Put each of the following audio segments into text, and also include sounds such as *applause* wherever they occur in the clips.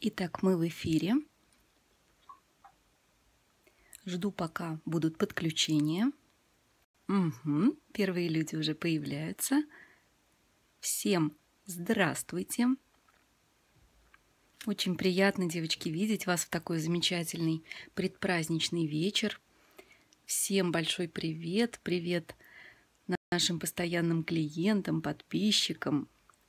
Итак, мы в эфире. Жду, пока будут подключения. Угу, первые люди уже появляются. Всем здравствуйте. Очень приятно, девочки, видеть вас в такой замечательный предпраздничный вечер. Всем большой привет, привет нашим постоянным клиентам, подписчикам,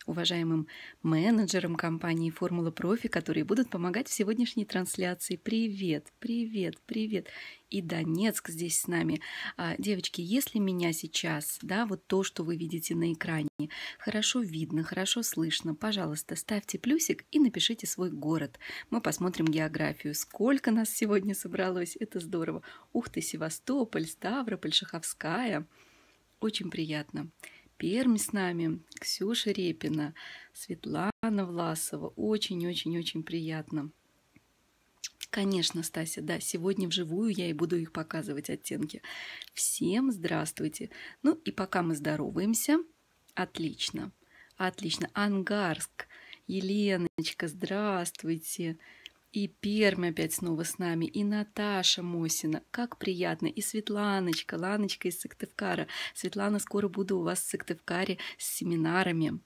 уважаемым менеджерам компании «Формула Профи», которые будут помогать в сегодняшней трансляции. Привет, привет, привет. И Донецк здесь с нами. А, девочки, если меня сейчас, да, вот то, что вы видите на экране, хорошо видно, хорошо слышно, пожалуйста, ставьте плюсик и напишите свой город. Мы посмотрим географию. Сколько нас сегодня собралось, это здорово. Ух ты, Севастополь, Ставрополь, Шаховская. Очень приятно. Пермь с нами, Ксюша Репина, Светлана Власова. Очень-очень-очень приятно. Конечно, Стася, да, сегодня вживую я и буду их показывать оттенки. Всем здравствуйте. Ну и пока мы здороваемся, отлично, отлично. Ангарск, Еленочка, здравствуйте. Здравствуйте. И Пермь опять снова с нами, и Наташа Мосина. Как приятно. И Светланочка, Ланочка из Сыктывкара. Светлана, скоро буду у вас в Сыктывкаре с семинарами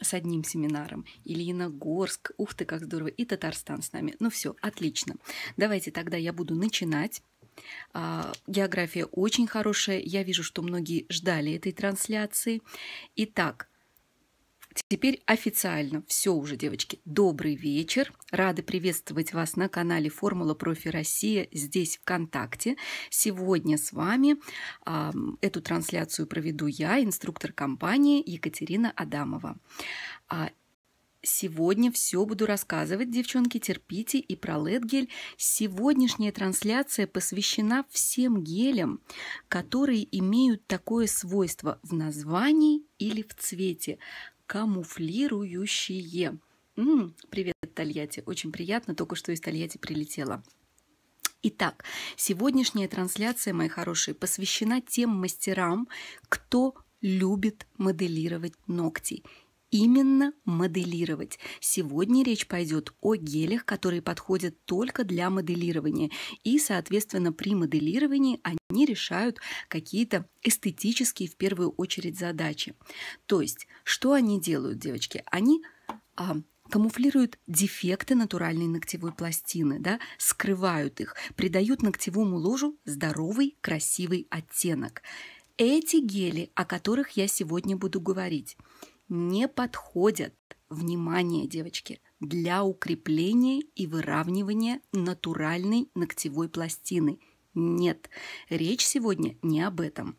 с одним семинаром. Ильина Горск. Ух ты, как здорово. И Татарстан с нами. Ну все, отлично. Давайте тогда я буду начинать. А, география очень хорошая. Я вижу, что многие ждали этой трансляции. Итак, Теперь официально все уже, девочки. Добрый вечер. Рады приветствовать вас на канале Формула Профи Россия здесь ВКонтакте. Сегодня с вами э, эту трансляцию проведу я, инструктор компании Екатерина Адамова. А, сегодня все буду рассказывать, девчонки, терпите и про ледгель. Сегодняшняя трансляция посвящена всем гелям, которые имеют такое свойство в названии или в цвете, камуфлирующие. М-м, привет, Тольятти. Очень приятно, только что из Тольятти прилетела. Итак, сегодняшняя трансляция, мои хорошие, посвящена тем мастерам, кто любит моделировать ногти именно моделировать. Сегодня речь пойдет о гелях, которые подходят только для моделирования. И, соответственно, при моделировании они решают какие-то эстетические, в первую очередь, задачи. То есть, что они делают, девочки? Они а, камуфлируют дефекты натуральной ногтевой пластины, да, скрывают их, придают ногтевому ложу здоровый, красивый оттенок. Эти гели, о которых я сегодня буду говорить – не подходят, внимание, девочки, для укрепления и выравнивания натуральной ногтевой пластины. Нет, речь сегодня не об этом.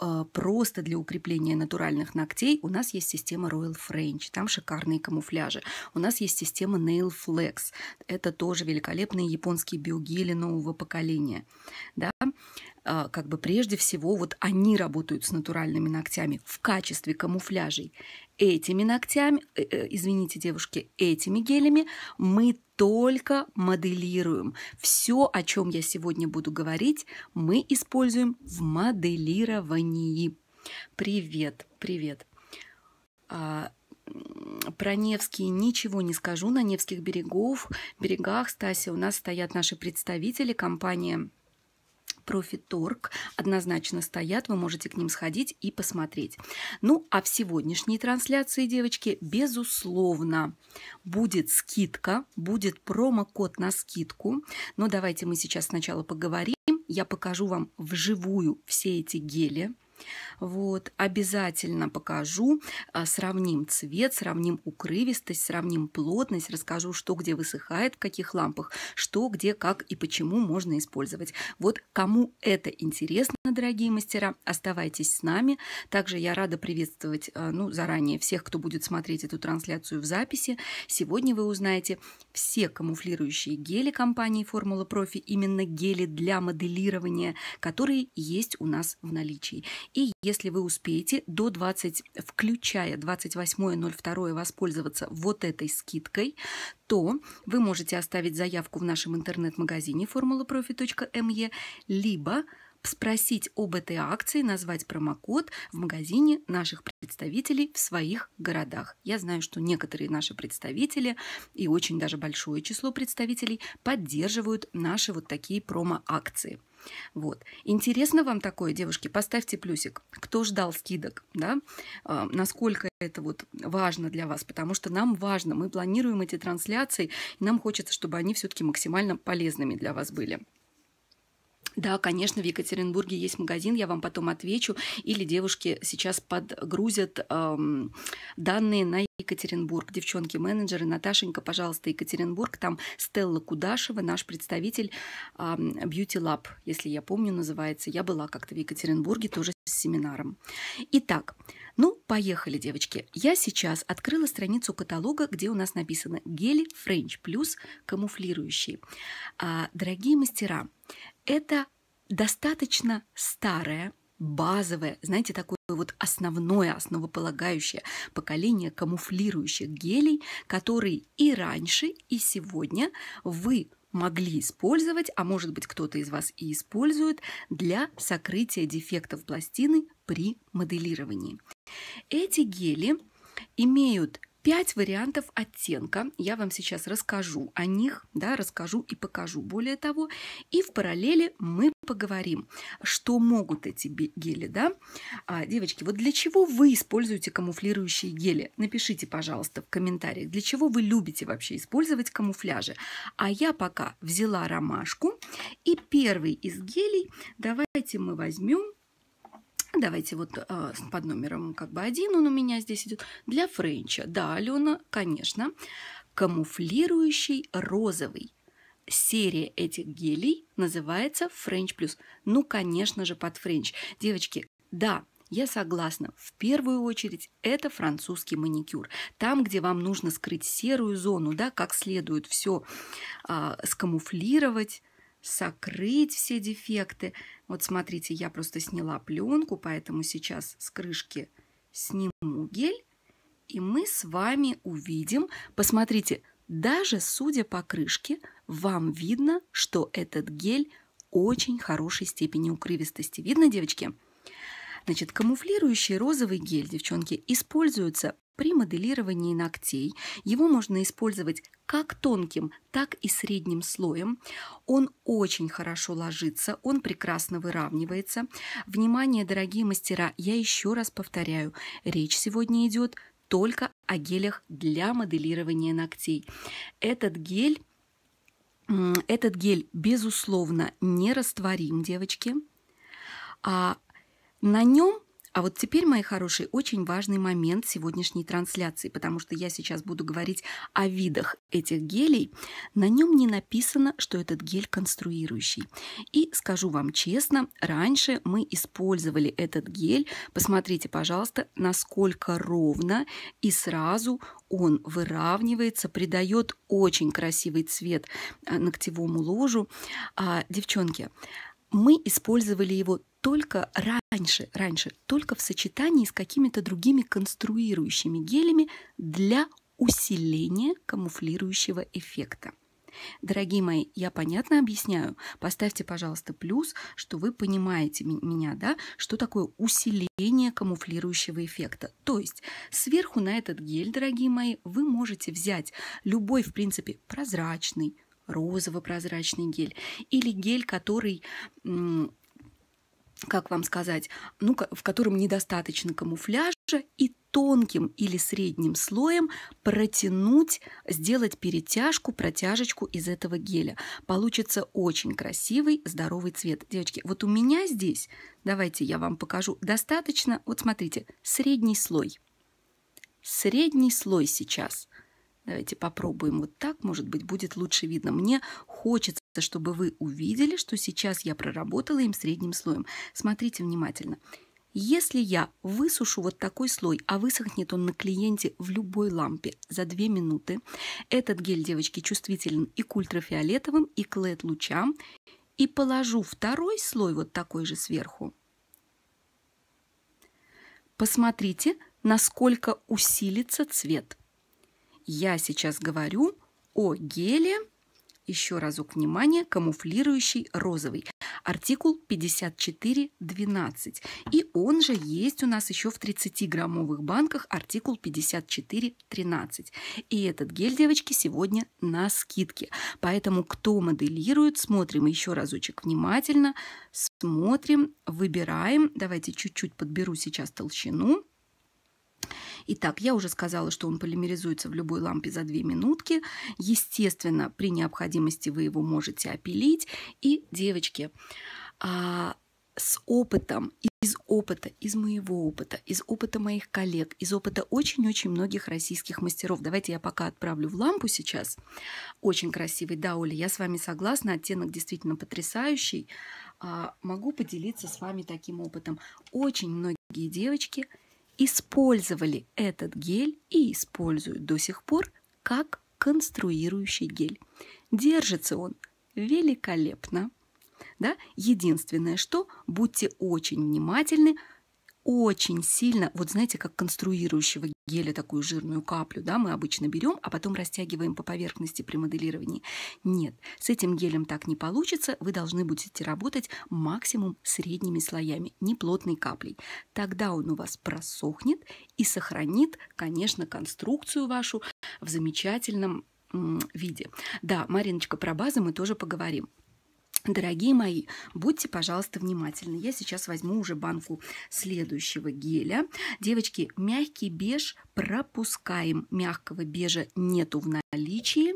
Э, просто для укрепления натуральных ногтей у нас есть система Royal French, там шикарные камуфляжи. У нас есть система Nail Flex, это тоже великолепные японские биогели нового поколения. Да? А, как бы прежде всего вот они работают с натуральными ногтями в качестве камуфляжей. Этими ногтями, э, э, извините, девушки, этими гелями мы только моделируем. Все, о чем я сегодня буду говорить, мы используем в моделировании. Привет, привет. А, про Невский ничего не скажу. На Невских берегов, берегах, Стаси, у нас стоят наши представители, компания Профиторг однозначно стоят, вы можете к ним сходить и посмотреть. Ну, а в сегодняшней трансляции, девочки, безусловно, будет скидка, будет промокод на скидку. Но давайте мы сейчас сначала поговорим. Я покажу вам вживую все эти гели. Вот, обязательно покажу, а, сравним цвет, сравним укрывистость, сравним плотность, расскажу, что где высыхает, в каких лампах, что где, как и почему можно использовать. Вот кому это интересно, дорогие мастера, оставайтесь с нами. Также я рада приветствовать, а, ну, заранее всех, кто будет смотреть эту трансляцию в записи. Сегодня вы узнаете все камуфлирующие гели компании Формула Профи, именно гели для моделирования, которые есть у нас в наличии. И если вы успеете до 20, включая 28.02 воспользоваться вот этой скидкой, то вы можете оставить заявку в нашем интернет-магазине formulaprofi.me, либо спросить об этой акции, назвать промокод в магазине наших представителей в своих городах. Я знаю, что некоторые наши представители и очень даже большое число представителей поддерживают наши вот такие промо-акции. Вот. Интересно вам такое, девушки? Поставьте плюсик. Кто ждал скидок, да? А, насколько это вот важно для вас? Потому что нам важно. Мы планируем эти трансляции, и нам хочется, чтобы они все-таки максимально полезными для вас были. Да, конечно, в Екатеринбурге есть магазин, я вам потом отвечу. Или девушки сейчас подгрузят эм, данные на Екатеринбург. Девчонки-менеджеры, Наташенька, пожалуйста, Екатеринбург. Там Стелла Кудашева, наш представитель эм, Beauty Lab, если я помню, называется. Я была как-то в Екатеринбурге тоже с семинаром. Итак, ну, поехали, девочки. Я сейчас открыла страницу каталога, где у нас написано «Гели French Plus камуфлирующие». А, дорогие мастера, это достаточно старое, базовое, знаете, такое вот основное, основополагающее поколение камуфлирующих гелей, которые и раньше, и сегодня вы могли использовать, а может быть кто-то из вас и использует, для сокрытия дефектов пластины при моделировании. Эти гели имеют Пять вариантов оттенка. Я вам сейчас расскажу о них, да, расскажу и покажу более того. И в параллели мы поговорим, что могут эти гели, да. А, девочки, вот для чего вы используете камуфлирующие гели? Напишите, пожалуйста, в комментариях, для чего вы любите вообще использовать камуфляжи. А я пока взяла ромашку. И первый из гелей давайте мы возьмем Давайте вот э, под номером как бы один он у меня здесь идет. Для Френча. Да, Алена, конечно. Камуфлирующий розовый. Серия этих гелей называется French Plus. Ну, конечно же, под French. Девочки, да, я согласна, в первую очередь это французский маникюр. Там, где вам нужно скрыть серую зону, да, как следует все э, а, скамуфлировать, сокрыть все дефекты. Вот смотрите, я просто сняла пленку, поэтому сейчас с крышки сниму гель, и мы с вами увидим, посмотрите, даже судя по крышке, вам видно, что этот гель очень хорошей степени укрывистости. Видно, девочки? Значит, камуфлирующий розовый гель, девчонки, используется при моделировании ногтей его можно использовать как тонким, так и средним слоем. Он очень хорошо ложится, он прекрасно выравнивается. Внимание, дорогие мастера, я еще раз повторяю, речь сегодня идет только о гелях для моделирования ногтей. Этот гель, этот гель, безусловно, не растворим, девочки. А на нем а вот теперь, мои хорошие, очень важный момент сегодняшней трансляции, потому что я сейчас буду говорить о видах этих гелей. На нем не написано, что этот гель конструирующий. И скажу вам честно, раньше мы использовали этот гель. Посмотрите, пожалуйста, насколько ровно и сразу он выравнивается, придает очень красивый цвет э, ногтевому ложу. А, девчонки, мы использовали его только раньше, раньше, только в сочетании с какими-то другими конструирующими гелями для усиления камуфлирующего эффекта. Дорогие мои, я понятно объясняю. Поставьте, пожалуйста, плюс, что вы понимаете меня, да, что такое усиление камуфлирующего эффекта. То есть сверху на этот гель, дорогие мои, вы можете взять любой, в принципе, прозрачный, розово-прозрачный гель или гель, который как вам сказать, ну, в котором недостаточно камуфляжа, и тонким или средним слоем протянуть, сделать перетяжку, протяжечку из этого геля. Получится очень красивый, здоровый цвет. Девочки, вот у меня здесь, давайте я вам покажу, достаточно, вот смотрите, средний слой. Средний слой сейчас – Давайте попробуем вот так, может быть, будет лучше видно. Мне хочется просто чтобы вы увидели, что сейчас я проработала им средним слоем. Смотрите внимательно. Если я высушу вот такой слой, а высохнет он на клиенте в любой лампе за 2 минуты, этот гель, девочки, чувствителен и к ультрафиолетовым, и к LED-лучам, и положу второй слой вот такой же сверху, посмотрите, насколько усилится цвет. Я сейчас говорю о геле – еще разок внимание, камуфлирующий розовый. Артикул 5412. И он же есть у нас еще в 30-граммовых банках, артикул 5413. И этот гель, девочки, сегодня на скидке. Поэтому, кто моделирует, смотрим еще разочек внимательно, смотрим, выбираем. Давайте чуть-чуть подберу сейчас толщину Итак, я уже сказала, что он полимеризуется в любой лампе за 2 минутки. Естественно, при необходимости вы его можете опилить. И, девочки, а, с опытом, из опыта, из моего опыта, из опыта моих коллег, из опыта очень-очень многих российских мастеров. Давайте я пока отправлю в лампу сейчас. Очень красивый, да, Оля, я с вами согласна, оттенок действительно потрясающий. А, могу поделиться с вами таким опытом. Очень многие девочки – использовали этот гель и используют до сих пор как конструирующий гель. Держится он великолепно. Да? Единственное, что будьте очень внимательны – очень сильно, вот знаете, как конструирующего геля такую жирную каплю, да, мы обычно берем, а потом растягиваем по поверхности при моделировании. Нет, с этим гелем так не получится, вы должны будете работать максимум средними слоями, не плотной каплей. Тогда он у вас просохнет и сохранит, конечно, конструкцию вашу в замечательном виде. Да, Мариночка, про базы мы тоже поговорим. Дорогие мои, будьте, пожалуйста, внимательны. Я сейчас возьму уже банку следующего геля. Девочки, мягкий беж пропускаем. Мягкого бежа нету в наличии.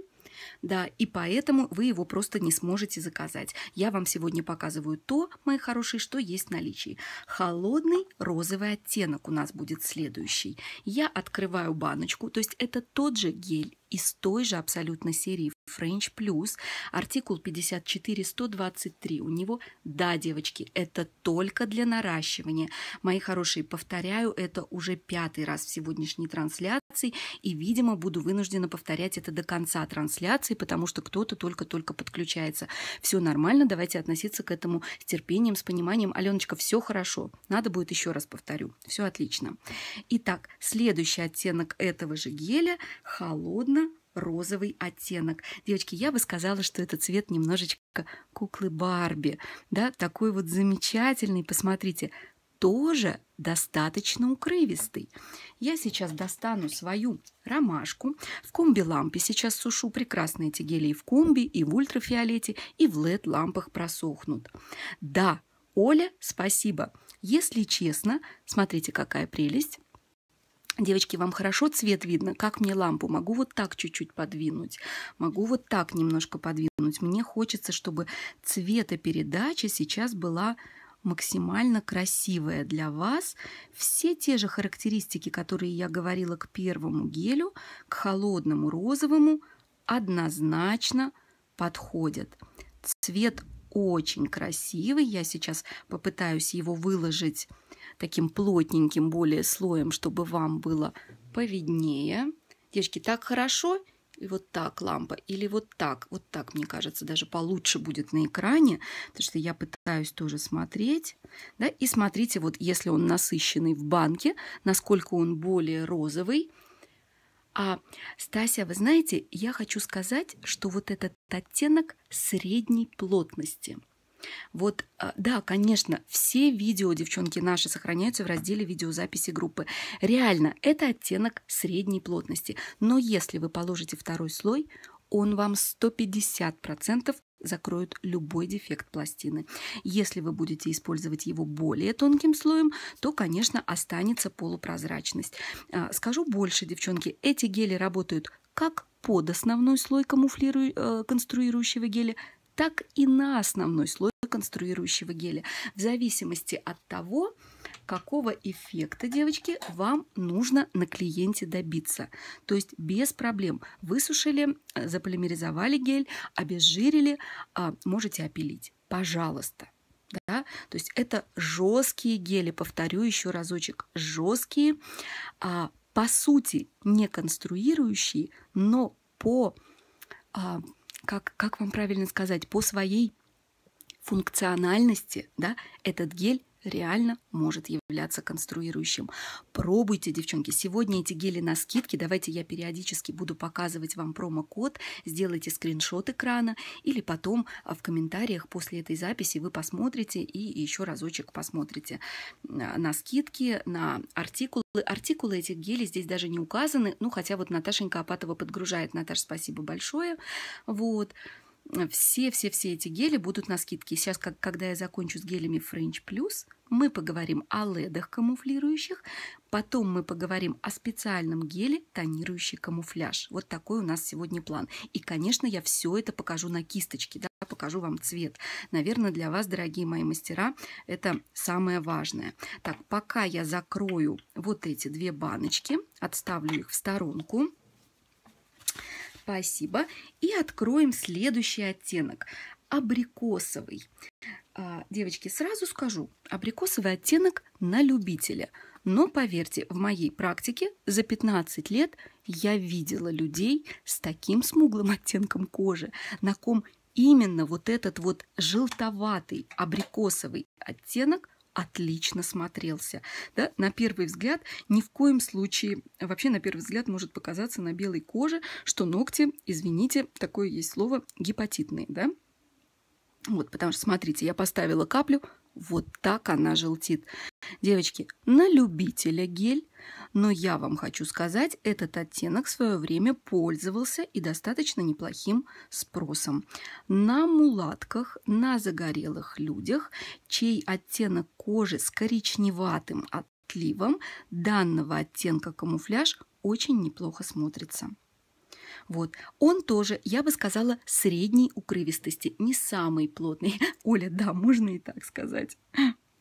Да, и поэтому вы его просто не сможете заказать. Я вам сегодня показываю то, мои хорошие, что есть в наличии. Холодный розовый оттенок у нас будет следующий. Я открываю баночку, то есть это тот же гель из той же абсолютно серии Френч Плюс, артикул 54123. У него «Да, девочки, это только для наращивания». Мои хорошие, повторяю, это уже пятый раз в сегодняшней трансляции, и, видимо, буду вынуждена повторять это до конца трансляции, потому что кто-то только-только подключается. Все нормально, давайте относиться к этому с терпением, с пониманием. Аленочка, все хорошо. Надо будет еще раз повторю. Все отлично. Итак, следующий оттенок этого же геля холодно розовый оттенок. Девочки, я бы сказала, что этот цвет немножечко куклы Барби. Да, такой вот замечательный, посмотрите, тоже достаточно укрывистый. Я сейчас достану свою ромашку. В комби-лампе сейчас сушу. прекрасные эти и в комби, и в ультрафиолете, и в LED-лампах просохнут. Да, Оля, спасибо. Если честно, смотрите, какая прелесть. Девочки, вам хорошо цвет видно? Как мне лампу? Могу вот так чуть-чуть подвинуть? Могу вот так немножко подвинуть? Мне хочется, чтобы цветопередача сейчас была максимально красивая для вас. Все те же характеристики, которые я говорила к первому гелю, к холодному розовому, однозначно подходят. Цвет очень красивый. Я сейчас попытаюсь его выложить таким плотненьким более слоем, чтобы вам было повиднее. Девочки, так хорошо? И вот так лампа, или вот так, вот так, мне кажется, даже получше будет на экране, потому что я пытаюсь тоже смотреть. Да? И смотрите, вот если он насыщенный в банке, насколько он более розовый, а, Стася, вы знаете, я хочу сказать, что вот этот оттенок средней плотности – вот, а, да, конечно, все видео, девчонки наши, сохраняются в разделе видеозаписи группы. Реально, это оттенок средней плотности. Но если вы положите второй слой, он вам 150% закроет любой дефект пластины. Если вы будете использовать его более тонким слоем, то, конечно, останется полупрозрачность. А, скажу больше, девчонки, эти гели работают как под основной слой камуфлиру... Э, конструирующего геля, так и на основной слой конструирующего геля, в зависимости от того, какого эффекта, девочки, вам нужно на клиенте добиться. То есть без проблем. Высушили, э, заполимеризовали гель, обезжирили, а, можете опилить. Пожалуйста. Да? То есть это жесткие гели, повторю еще разочек, жесткие, а, по сути не конструирующие, но по а, как, как вам правильно сказать, по своей функциональности, да, этот гель реально может являться конструирующим. Пробуйте, девчонки. Сегодня эти гели на скидке. Давайте я периодически буду показывать вам промокод. Сделайте скриншот экрана или потом а, в комментариях после этой записи вы посмотрите и еще разочек посмотрите а, на скидки, на артикулы. Артикулы этих гелей здесь даже не указаны. Ну, хотя вот Наташенька Апатова подгружает. Наташ, спасибо большое. Вот все-все-все эти гели будут на скидке. Сейчас, как, когда я закончу с гелями French Plus, мы поговорим о ледах камуфлирующих, потом мы поговорим о специальном геле, тонирующий камуфляж. Вот такой у нас сегодня план. И, конечно, я все это покажу на кисточке, да, покажу вам цвет. Наверное, для вас, дорогие мои мастера, это самое важное. Так, пока я закрою вот эти две баночки, отставлю их в сторонку. Спасибо. И откроем следующий оттенок. Абрикосовый. А, девочки, сразу скажу, абрикосовый оттенок на любителя. Но поверьте, в моей практике за 15 лет я видела людей с таким смуглым *laughs* оттенком кожи, на ком именно вот этот вот желтоватый абрикосовый оттенок – отлично смотрелся. Да? На первый взгляд, ни в коем случае, вообще на первый взгляд может показаться на белой коже, что ногти, извините, такое есть слово, гепатитные, да? Вот, потому что, смотрите, я поставила каплю, вот так она желтит. Девочки, на любителя гель – но я вам хочу сказать, этот оттенок в свое время пользовался и достаточно неплохим спросом. На мулатках, на загорелых людях, чей оттенок кожи с коричневатым отливом данного оттенка камуфляж очень неплохо смотрится. Вот. Он тоже, я бы сказала, средней укрывистости, не самый плотный. *laughs* Оля, да, можно и так сказать.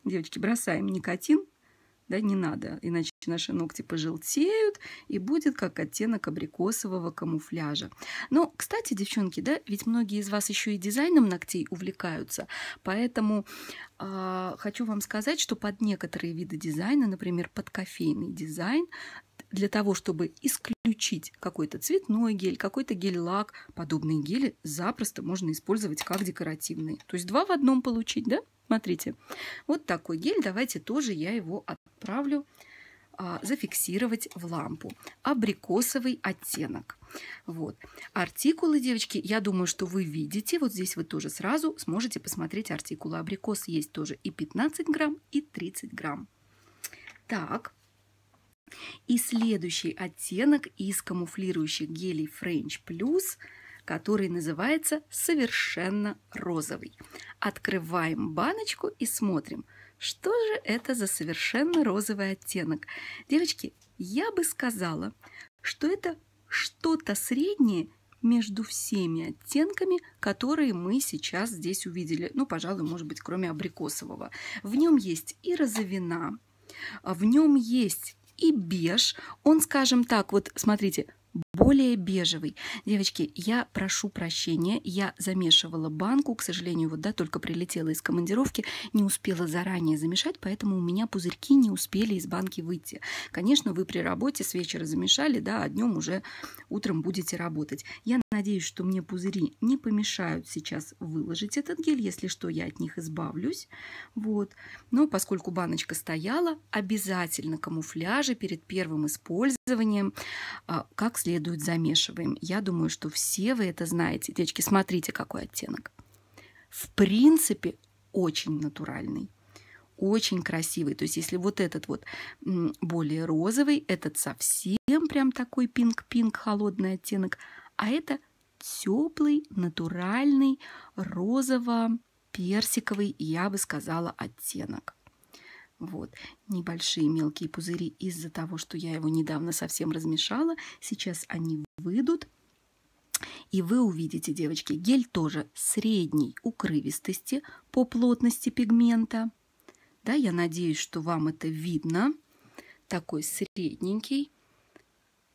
Девочки, бросаем никотин, да, не надо, иначе наши ногти пожелтеют и будет как оттенок абрикосового камуфляжа. Но, кстати, девчонки, да, ведь многие из вас еще и дизайном ногтей увлекаются, поэтому э, хочу вам сказать, что под некоторые виды дизайна, например, под кофейный дизайн, для того, чтобы исключить какой-то цветной гель, какой-то гель-лак, подобные гели запросто можно использовать как декоративные. То есть два в одном получить, да? Смотрите, вот такой гель, давайте тоже я его отправлю, а, зафиксировать в лампу. Абрикосовый оттенок. Вот. Артикулы, девочки, я думаю, что вы видите. Вот здесь вы тоже сразу сможете посмотреть артикулы. Абрикос есть тоже и 15 грамм, и 30 грамм. Так. И следующий оттенок из камуфлирующих гелей French Plus, который называется «Совершенно розовый». Открываем баночку и смотрим – что же это за совершенно розовый оттенок? Девочки, я бы сказала, что это что-то среднее между всеми оттенками, которые мы сейчас здесь увидели. Ну, пожалуй, может быть, кроме абрикосового. В нем есть и розовина, в нем есть и беж. Он, скажем так, вот смотрите, более бежевый. Девочки, я прошу прощения, я замешивала банку, к сожалению, вот да, только прилетела из командировки, не успела заранее замешать, поэтому у меня пузырьки не успели из банки выйти. Конечно, вы при работе с вечера замешали, да, а днем уже утром будете работать. Я надеюсь, что мне пузыри не помешают сейчас выложить этот гель. Если что, я от них избавлюсь. Вот. Но поскольку баночка стояла, обязательно камуфляжи перед первым использованием а, как следует замешиваем. Я думаю, что все вы это знаете. Девочки, смотрите, какой оттенок. В принципе, очень натуральный очень красивый. То есть если вот этот вот более розовый, этот совсем прям такой пинг-пинг холодный оттенок, а это теплый, натуральный, розово-персиковый, я бы сказала, оттенок. Вот, небольшие мелкие пузыри из-за того, что я его недавно совсем размешала. Сейчас они выйдут. И вы увидите, девочки, гель тоже средней укрывистости по плотности пигмента. Да, я надеюсь, что вам это видно. Такой средненький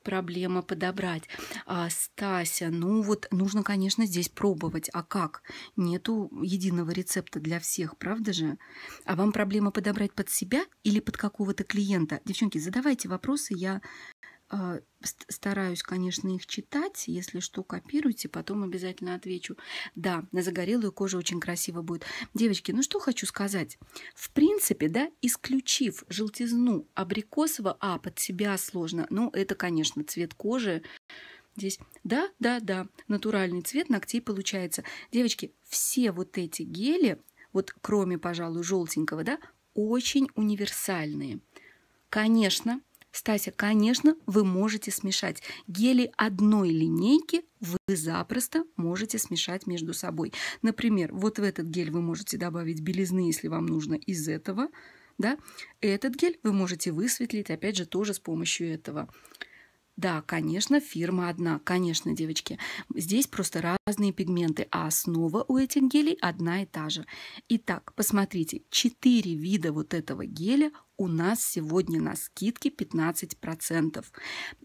проблема подобрать. А, Стася, ну вот нужно, конечно, здесь пробовать. А как? Нету единого рецепта для всех, правда же? А вам проблема подобрать под себя или под какого-то клиента? Девчонки, задавайте вопросы, я а, стараюсь, конечно, их читать. Если что, копируйте, потом обязательно отвечу. Да, на загорелую кожу очень красиво будет. Девочки, ну что хочу сказать. В принципе, да, исключив желтизну абрикосово, а, под себя сложно. Ну, это, конечно, цвет кожи. Здесь, да, да, да, натуральный цвет ногтей получается. Девочки, все вот эти гели, вот кроме, пожалуй, желтенького, да, очень универсальные. Конечно, кстати, конечно, вы можете смешать. Гели одной линейки вы запросто можете смешать между собой. Например, вот в этот гель вы можете добавить белизны, если вам нужно из этого. Да? Этот гель вы можете высветлить, опять же, тоже с помощью этого. Да, конечно, фирма одна. Конечно, девочки. Здесь просто разные пигменты, а основа у этих гелей одна и та же. Итак, посмотрите, четыре вида вот этого геля у нас сегодня на скидке 15%.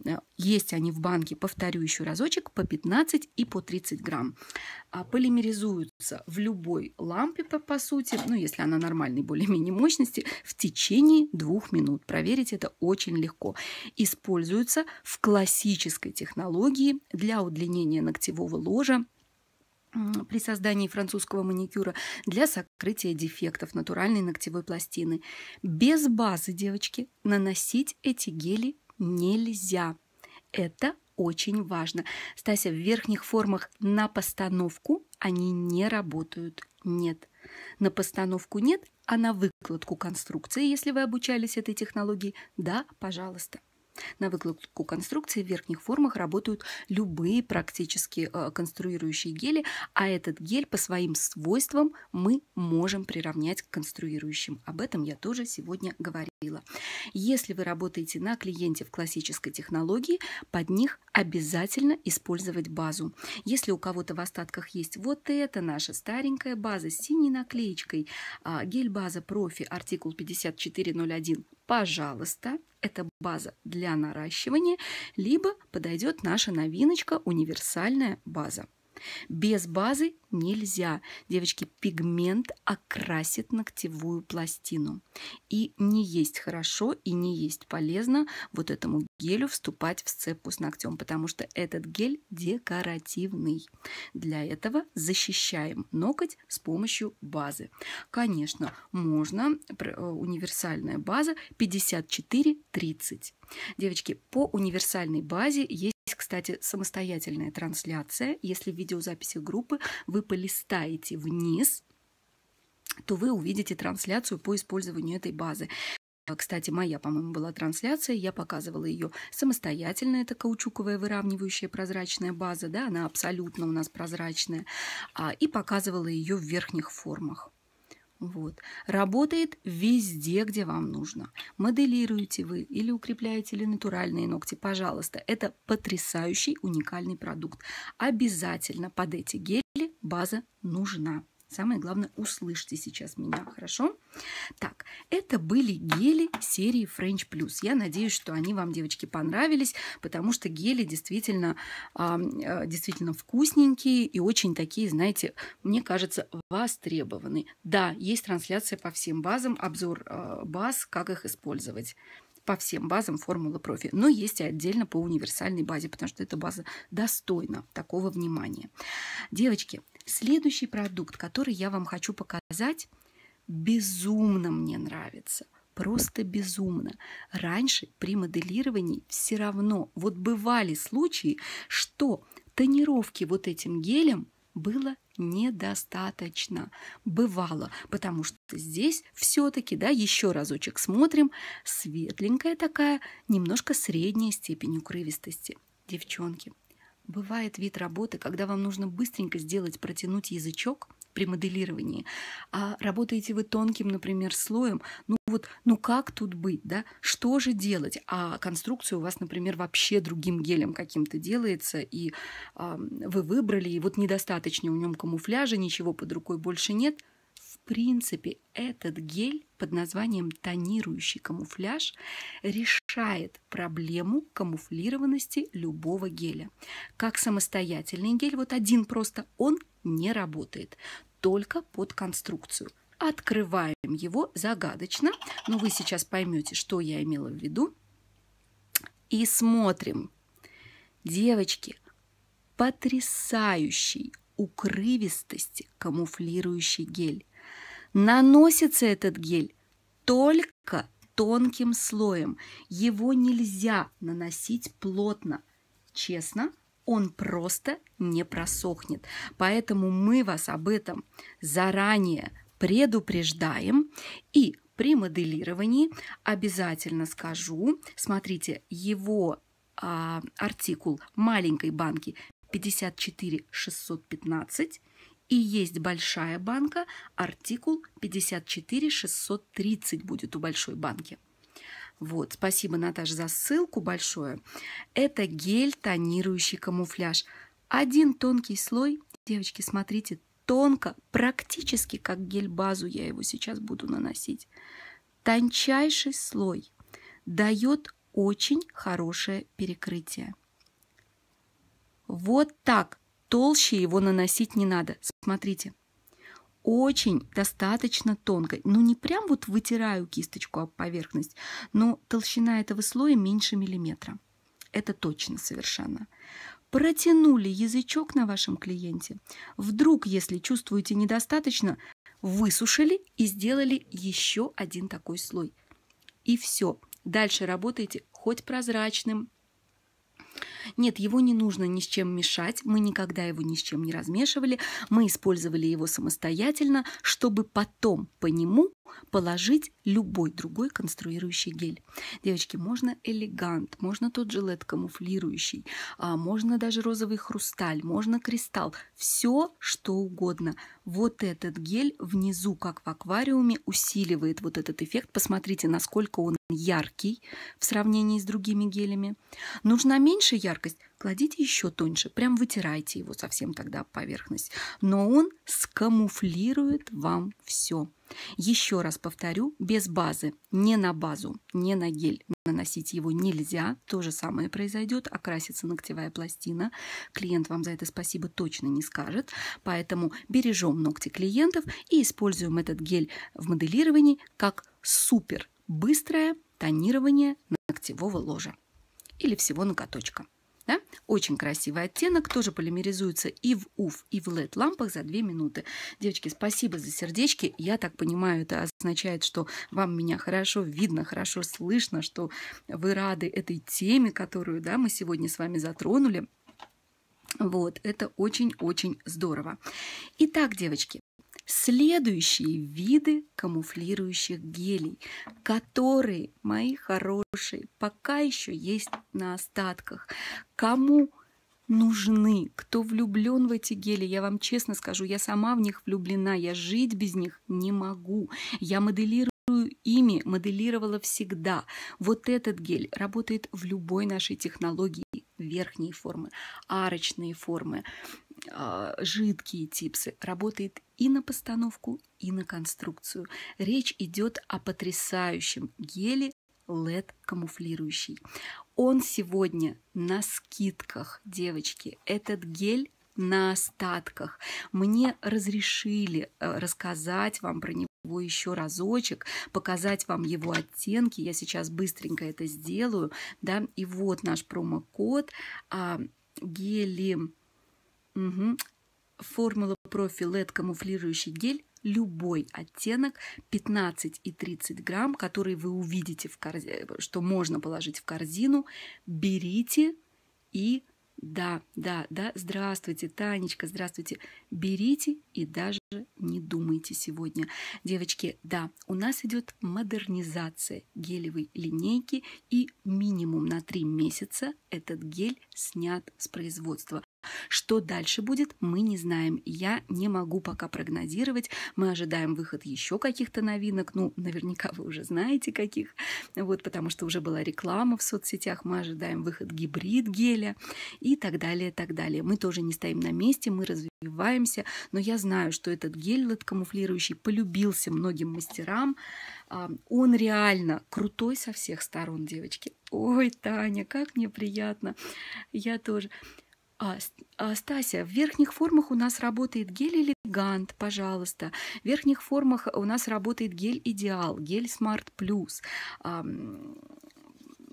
Э, есть они в банке, повторю еще разочек, по 15 и по 30 грамм. А полимеризуются в любой лампе, по, по сути, ну, если она нормальной более-менее мощности, в течение двух минут. Проверить это очень легко. Используются в классической технологии для удлинения ногтевого ложа при создании французского маникюра для сокрытия дефектов натуральной ногтевой пластины. Без базы, девочки, наносить эти гели нельзя. Это очень важно. Стася, в верхних формах на постановку они не работают. Нет. На постановку нет, а на выкладку конструкции, если вы обучались этой технологии, да, пожалуйста. На выкладку конструкции в верхних формах работают любые практически э, конструирующие гели, а этот гель по своим свойствам мы можем приравнять к конструирующим. Об этом я тоже сегодня говорю. Если вы работаете на клиенте в классической технологии, под них обязательно использовать базу. Если у кого-то в остатках есть вот это наша старенькая база с синей наклеечкой, а, гель-база профи, артикул 5401, пожалуйста, это база для наращивания, либо подойдет наша новиночка универсальная база. Без базы нельзя. Девочки, пигмент окрасит ногтевую пластину. И не есть хорошо, и не есть полезно вот этому гелю вступать в сцепку с ногтем, потому что этот гель декоративный. Для этого защищаем ноготь с помощью базы. Конечно, можно э, универсальная база 5430. Девочки, по универсальной базе есть кстати, самостоятельная трансляция. Если в видеозаписи группы вы полистаете вниз, то вы увидите трансляцию по использованию этой базы. А, кстати, моя, по-моему, была трансляция, я показывала ее самостоятельно, это каучуковая выравнивающая прозрачная база, да, она абсолютно у нас прозрачная, а, и показывала ее в верхних формах. Вот. Работает везде, где вам нужно. Моделируете вы или укрепляете ли натуральные ногти, пожалуйста. Это потрясающий уникальный продукт. Обязательно под эти гели база нужна. Самое главное, услышьте сейчас меня, хорошо? Так, это были гели серии French Plus. Я надеюсь, что они вам, девочки, понравились, потому что гели действительно, э, действительно вкусненькие и очень такие, знаете, мне кажется, востребованные Да, есть трансляция по всем базам, обзор э, баз, как их использовать по всем базам формулы профи, но есть и отдельно по универсальной базе, потому что эта база достойна такого внимания. Девочки, Следующий продукт, который я вам хочу показать, безумно мне нравится – просто безумно. Раньше при моделировании все равно вот бывали случаи, что тонировки вот этим гелем было недостаточно. Бывало, потому что здесь все-таки, да, еще разочек смотрим, светленькая такая, немножко средняя степень укрывистости. Девчонки, Бывает вид работы, когда вам нужно быстренько сделать, протянуть язычок при моделировании, а работаете вы тонким, например, слоем, ну вот, ну как тут быть, да, что же делать, а конструкция у вас, например, вообще другим гелем каким-то делается, и э, вы выбрали, и вот недостаточно у нем камуфляжа, ничего под рукой больше нет, в принципе, этот гель под названием тонирующий камуфляж реш решает проблему камуфлированности любого геля. Как самостоятельный гель, вот один просто, он не работает, только под конструкцию. Открываем его загадочно, но ну, вы сейчас поймете, что я имела в виду. И смотрим. Девочки, потрясающей укрывистости камуфлирующий гель. Наносится этот гель только тонким слоем. Его нельзя наносить плотно. Честно, он просто не просохнет. Поэтому мы вас об этом заранее предупреждаем и при моделировании обязательно скажу, смотрите, его а, артикул маленькой банки 54 615 и есть большая банка, артикул 54630 будет у большой банки. Вот, спасибо, Наташа, за ссылку большое. Это гель тонирующий камуфляж. Один тонкий слой. Девочки, смотрите, тонко, практически как гель-базу я его сейчас буду наносить. Тончайший слой дает очень хорошее перекрытие. Вот так толще его наносить не надо. Смотрите. Очень достаточно тонко. Ну, не прям вот вытираю кисточку об поверхность, но толщина этого слоя меньше миллиметра. Это точно совершенно. Протянули язычок на вашем клиенте. Вдруг, если чувствуете недостаточно, высушили и сделали еще один такой слой. И все. Дальше работайте хоть прозрачным, нет, его не нужно ни с чем мешать, мы никогда его ни с чем не размешивали, мы использовали его самостоятельно, чтобы потом по нему положить любой другой конструирующий гель. Девочки, можно элегант, можно тот же камуфлирующий, а можно даже розовый хрусталь, можно кристалл, все что угодно. Вот этот гель внизу, как в аквариуме, усиливает вот этот эффект. Посмотрите, насколько он яркий в сравнении с другими гелями. Нужна меньше яркость яркость, кладите еще тоньше, прям вытирайте его совсем тогда поверхность. Но он скамуфлирует вам все. Еще раз повторю, без базы, не на базу, не на гель. Наносить его нельзя. То же самое произойдет, окрасится ногтевая пластина. Клиент вам за это спасибо точно не скажет. Поэтому бережем ногти клиентов и используем этот гель в моделировании как супер быстрое тонирование ногтевого ложа или всего ноготочка. Да? Очень красивый оттенок, тоже полимеризуется и в УФ, и в LED-лампах за 2 минуты. Девочки, спасибо за сердечки. Я так понимаю, это означает, что вам меня хорошо видно, хорошо слышно, что вы рады этой теме, которую да, мы сегодня с вами затронули. Вот, это очень-очень здорово. Итак, девочки, следующие виды камуфлирующих гелей, которые, мои хорошие, пока еще есть на остатках. Кому нужны, кто влюблен в эти гели. Я вам честно скажу, я сама в них влюблена, я жить без них не могу. Я моделирую ими моделировала всегда. Вот этот гель работает в любой нашей технологии верхней формы, арочные формы, а, жидкие типсы, работает и на постановку, и на конструкцию. Речь идет о потрясающем геле LED-камуфлирующий. Он сегодня на скидках, девочки. Этот гель на остатках. Мне разрешили э, рассказать вам про него еще разочек, показать вам его оттенки. Я сейчас быстренько это сделаю, да, и вот наш промокод а, гели Угу. Формула профи LED камуфлирующий гель любой оттенок 15 и 30 грамм, который вы увидите, в корзине, э, что можно положить в корзину, берите и да, да, да, здравствуйте, Танечка, здравствуйте, берите и даже не думайте сегодня. Девочки, да, у нас идет модернизация гелевой линейки и минимум на 3 месяца этот гель снят с производства. Что дальше будет, мы не знаем. Я не могу пока прогнозировать. Мы ожидаем выход еще каких-то новинок. Ну, наверняка вы уже знаете каких. Вот, потому что уже была реклама в соцсетях. Мы ожидаем выход гибрид геля и так далее, так далее. Мы тоже не стоим на месте. Мы развиваемся. Ваемся, но я знаю, что этот гель камуфлирующий полюбился многим мастерам. А, он реально крутой со всех сторон, девочки. Ой, Таня, как мне приятно. Я тоже. А, а, Стася, в верхних формах у нас работает гель элегант, пожалуйста. В верхних формах у нас работает гель идеал, гель смарт плюс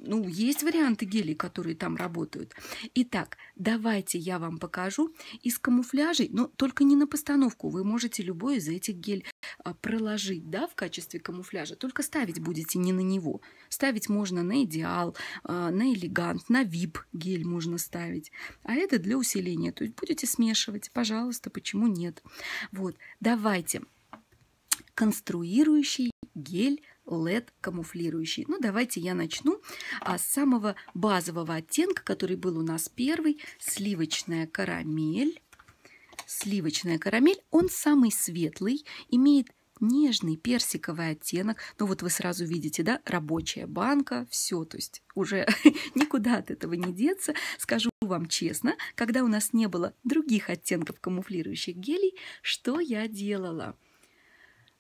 ну, есть варианты гелей, которые там работают. Итак, давайте я вам покажу из камуфляжей, но только не на постановку. Вы можете любой из этих гель а, проложить, да, в качестве камуфляжа, только ставить будете не на него. Ставить можно на идеал, а, на элегант, на вип гель можно ставить. А это для усиления. То есть будете смешивать, пожалуйста, почему нет. Вот, давайте конструирующий гель LED камуфлирующий. Ну, давайте я начну а, с самого базового оттенка, который был у нас первый, сливочная карамель. Сливочная карамель, он самый светлый, имеет нежный персиковый оттенок. Ну вот вы сразу видите, да, рабочая банка, все, то есть уже *laughs* никуда от этого не деться. Скажу вам честно, когда у нас не было других оттенков камуфлирующих гелей, что я делала?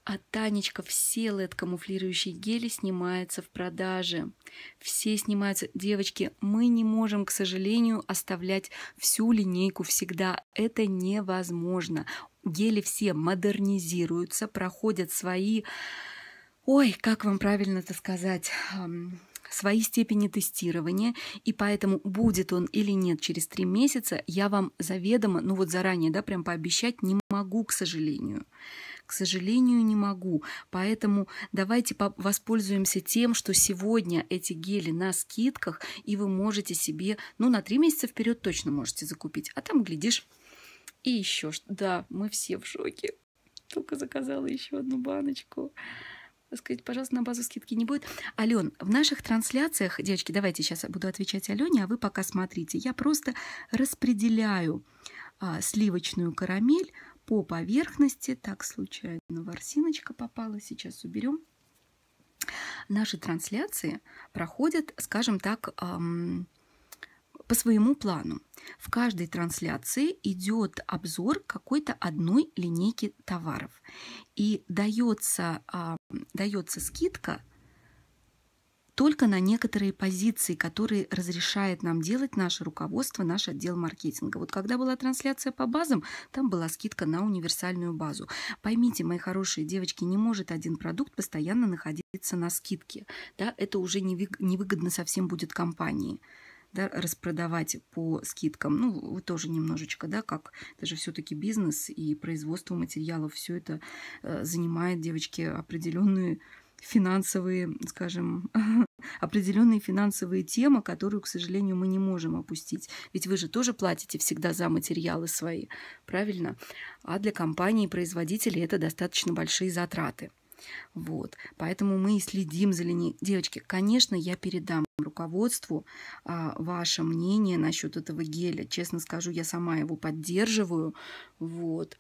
А Танечка все LED-камуфлирующие гели снимаются в продаже. Все снимаются. Девочки, мы не можем, к сожалению, оставлять всю линейку всегда. Это невозможно. Гели все модернизируются, проходят свои... Ой, как вам правильно это сказать? свои степени тестирования, и поэтому будет он или нет через три месяца, я вам заведомо, ну вот заранее, да, прям пообещать не могу, к сожалению к сожалению, не могу. Поэтому давайте воспользуемся тем, что сегодня эти гели на скидках, и вы можете себе, ну, на три месяца вперед точно можете закупить. А там, глядишь, и еще, что? да, мы все в шоке. Только заказала еще одну баночку. Скажите, пожалуйста, на базу скидки не будет. Ален, в наших трансляциях, девочки, давайте сейчас я буду отвечать Алене, а вы пока смотрите. Я просто распределяю а, сливочную карамель по поверхности. Так, случайно ворсиночка попала, сейчас уберем. Наши трансляции проходят, скажем так, по своему плану. В каждой трансляции идет обзор какой-то одной линейки товаров. И дается, дается скидка – только на некоторые позиции, которые разрешает нам делать наше руководство, наш отдел маркетинга. Вот когда была трансляция по базам, там была скидка на универсальную базу. Поймите, мои хорошие девочки, не может один продукт постоянно находиться на скидке. Да, это уже невыгодно совсем будет компании да, распродавать по скидкам. Ну, вы тоже немножечко, да, как это же все-таки бизнес и производство материалов, все это э, занимает, девочки, определенную финансовые, скажем, *laughs* определенные финансовые темы, которые, к сожалению, мы не можем опустить. Ведь вы же тоже платите всегда за материалы свои, правильно? А для компаний и производителей это достаточно большие затраты. Вот. Поэтому мы и следим за линейкой. Девочки, конечно, я передам руководству а, ваше мнение насчет этого геля. Честно скажу, я сама его поддерживаю. Вот.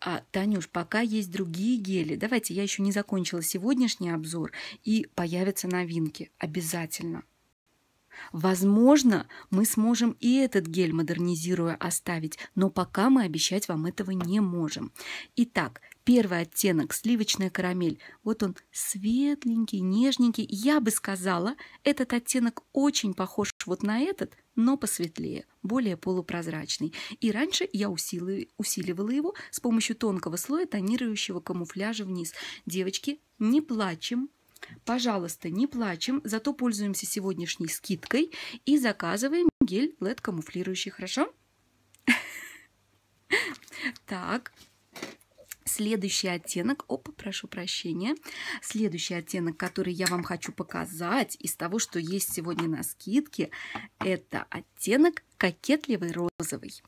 А, Танюш, пока есть другие гели. Давайте, я еще не закончила сегодняшний обзор, и появятся новинки. Обязательно. Возможно, мы сможем и этот гель, модернизируя, оставить, но пока мы обещать вам этого не можем. Итак, первый оттенок – сливочная карамель. Вот он светленький, нежненький. Я бы сказала, этот оттенок очень похож вот на этот – но посветлее, более полупрозрачный. И раньше я усили, усиливала его с помощью тонкого слоя тонирующего камуфляжа вниз. Девочки, не плачем, Пожалуйста, не плачем, зато пользуемся сегодняшней скидкой и заказываем гель LED-камуфлирующий, хорошо? *laughs* Так, Следующий оттенок, оп, прошу прощения, следующий оттенок, который я вам хочу показать из того, что есть сегодня на скидке, это оттенок кокетливый розовый.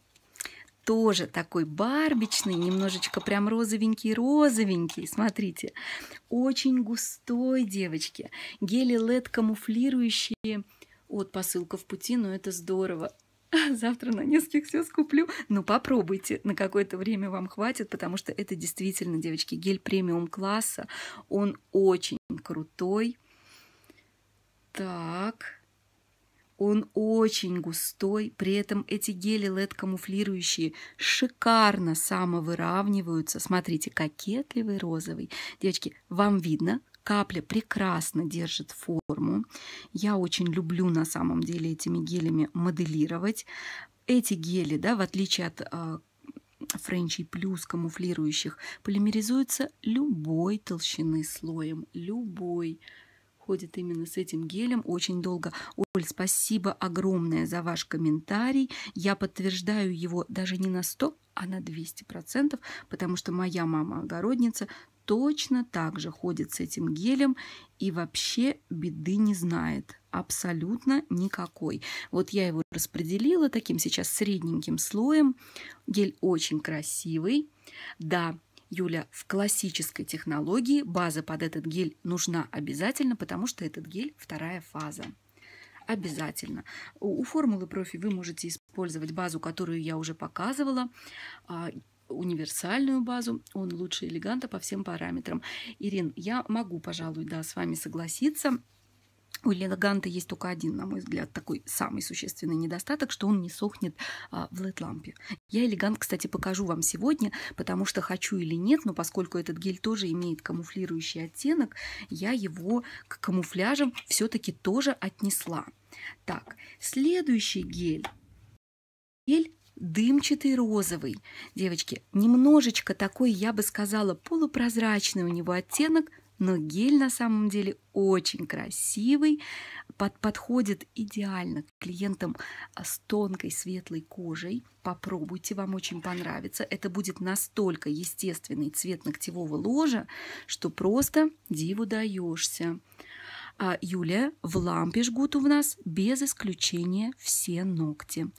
Тоже такой барбичный, немножечко прям розовенький-розовенький, смотрите. Очень густой, девочки. Гели LED камуфлирующие. Вот посылка в пути, но это здорово. *laughs* завтра на нескольких все скуплю. но ну, попробуйте, на какое-то время вам хватит, потому что это действительно, девочки, гель премиум класса. Он очень крутой. Так, он очень густой, при этом эти гели LED камуфлирующие шикарно самовыравниваются. Смотрите, кокетливый розовый. Девочки, вам видно, капля прекрасно держит форму. Я очень люблю на самом деле этими гелями моделировать. Эти гели, да, в отличие от э, френчей плюс камуфлирующих, полимеризуются любой толщины слоем, любой ходит именно с этим гелем очень долго. Оль, спасибо огромное за ваш комментарий. Я подтверждаю его даже не на 100, а на 200%, потому что моя мама-огородница точно так же ходит с этим гелем и вообще беды не знает. Абсолютно никакой. Вот я его распределила таким сейчас средненьким слоем. Гель очень красивый. Да, Юля, в классической технологии база под этот гель нужна обязательно, потому что этот гель вторая фаза обязательно. У формулы профи вы можете использовать базу, которую я уже показывала. А, универсальную базу, он лучше элеганта по всем параметрам. Ирин, я могу, пожалуй, да, с вами согласиться. У элеганта есть только один, на мой взгляд, такой самый существенный недостаток, что он не сохнет а, в LED-лампе. Я элегант, кстати, покажу вам сегодня, потому что хочу или нет, но поскольку этот гель тоже имеет камуфлирующий оттенок, я его к камуфляжам все-таки тоже отнесла. Так, следующий гель. Гель дымчатый розовый. Девочки, немножечко такой, я бы сказала, полупрозрачный у него оттенок, но гель на самом деле очень красивый, под, подходит идеально к клиентам а, с тонкой светлой кожей. Попробуйте, вам очень понравится. Это будет настолько естественный цвет ногтевого ложа, что просто диву даешься. А, Юлия, в лампе жгут у нас без исключения все ногти